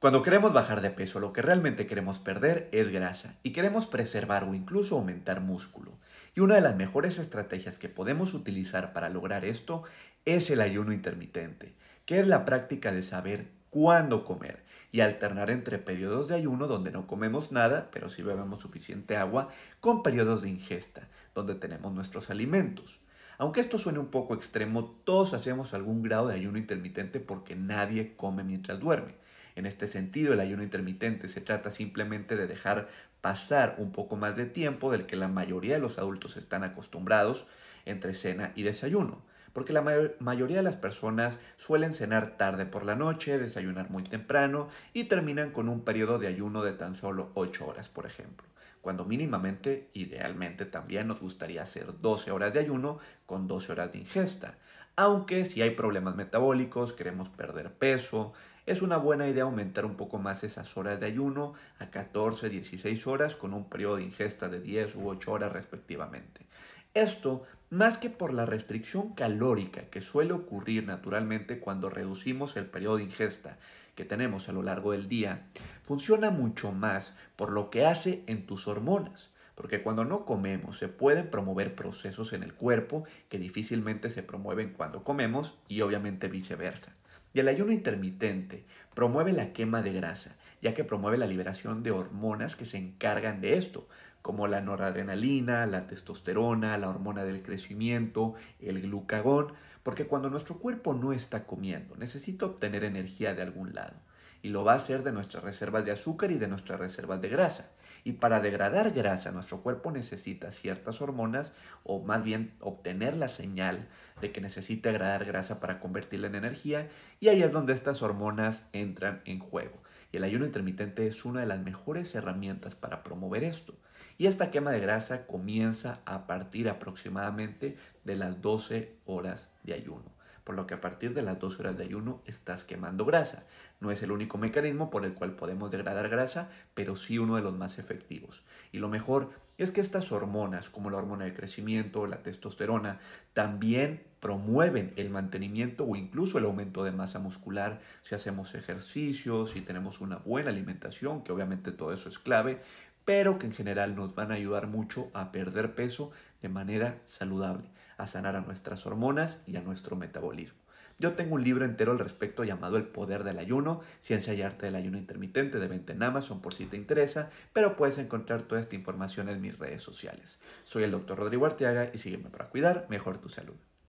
Cuando queremos bajar de peso, lo que realmente queremos perder es grasa y queremos preservar o incluso aumentar músculo. Y una de las mejores estrategias que podemos utilizar para lograr esto es el ayuno intermitente, que es la práctica de saber cuándo comer y alternar entre periodos de ayuno donde no comemos nada, pero sí bebemos suficiente agua, con periodos de ingesta, donde tenemos nuestros alimentos. Aunque esto suene un poco extremo, todos hacemos algún grado de ayuno intermitente porque nadie come mientras duerme. En este sentido, el ayuno intermitente se trata simplemente de dejar pasar un poco más de tiempo del que la mayoría de los adultos están acostumbrados entre cena y desayuno porque la mayoría de las personas suelen cenar tarde por la noche, desayunar muy temprano y terminan con un periodo de ayuno de tan solo 8 horas, por ejemplo, cuando mínimamente, idealmente también nos gustaría hacer 12 horas de ayuno con 12 horas de ingesta. Aunque si hay problemas metabólicos, queremos perder peso, es una buena idea aumentar un poco más esas horas de ayuno a 14, 16 horas con un periodo de ingesta de 10 u 8 horas respectivamente. Esto, más que por la restricción calórica que suele ocurrir naturalmente cuando reducimos el periodo de ingesta que tenemos a lo largo del día, funciona mucho más por lo que hace en tus hormonas, porque cuando no comemos se pueden promover procesos en el cuerpo que difícilmente se promueven cuando comemos y obviamente viceversa. Y el ayuno intermitente promueve la quema de grasa, ya que promueve la liberación de hormonas que se encargan de esto, como la noradrenalina, la testosterona, la hormona del crecimiento, el glucagón, porque cuando nuestro cuerpo no está comiendo, necesita obtener energía de algún lado, y lo va a hacer de nuestras reservas de azúcar y de nuestras reservas de grasa. Y para degradar grasa, nuestro cuerpo necesita ciertas hormonas o más bien obtener la señal de que necesita degradar grasa para convertirla en energía. Y ahí es donde estas hormonas entran en juego. Y el ayuno intermitente es una de las mejores herramientas para promover esto. Y esta quema de grasa comienza a partir aproximadamente de las 12 horas de ayuno por lo que a partir de las 2 horas de ayuno estás quemando grasa. No es el único mecanismo por el cual podemos degradar grasa, pero sí uno de los más efectivos. Y lo mejor es que estas hormonas, como la hormona de crecimiento, la testosterona, también promueven el mantenimiento o incluso el aumento de masa muscular si hacemos ejercicio, si tenemos una buena alimentación, que obviamente todo eso es clave, pero que en general nos van a ayudar mucho a perder peso de manera saludable a sanar a nuestras hormonas y a nuestro metabolismo. Yo tengo un libro entero al respecto llamado El Poder del Ayuno, Ciencia y Arte del Ayuno Intermitente de 20 en Amazon por si te interesa, pero puedes encontrar toda esta información en mis redes sociales. Soy el Dr. Rodrigo Arteaga y sígueme para cuidar mejor tu salud.